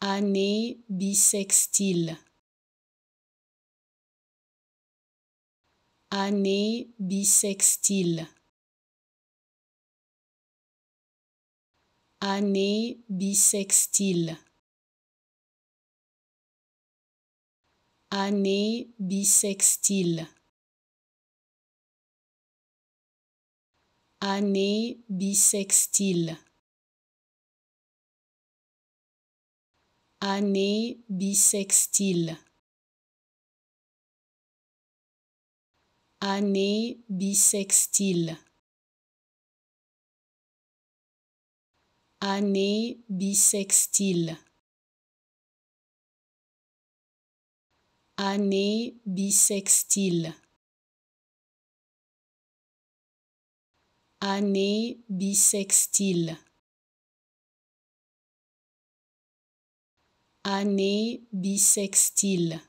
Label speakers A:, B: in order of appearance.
A: Année bissextile. Année bissextile. Année bissextile. Année bissextile. Année bissextile. Année bissextile. Année bissextile. Année bissextile. Année bissextile. Année bissextile. année bissextile.